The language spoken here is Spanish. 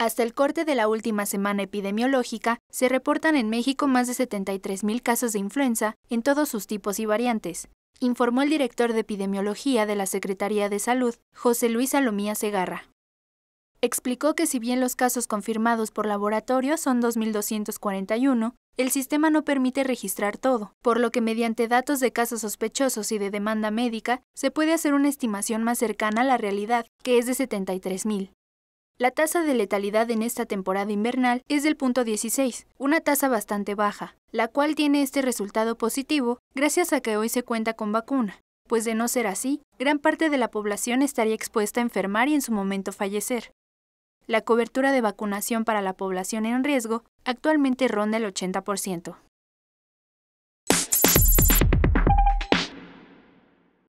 Hasta el corte de la última semana epidemiológica, se reportan en México más de 73.000 casos de influenza en todos sus tipos y variantes, informó el director de epidemiología de la Secretaría de Salud, José Luis Alomía Segarra. Explicó que si bien los casos confirmados por laboratorio son 2.241, el sistema no permite registrar todo, por lo que mediante datos de casos sospechosos y de demanda médica se puede hacer una estimación más cercana a la realidad, que es de 73.000. La tasa de letalidad en esta temporada invernal es del punto 16, una tasa bastante baja, la cual tiene este resultado positivo gracias a que hoy se cuenta con vacuna, pues de no ser así, gran parte de la población estaría expuesta a enfermar y en su momento fallecer. La cobertura de vacunación para la población en riesgo actualmente ronda el 80%.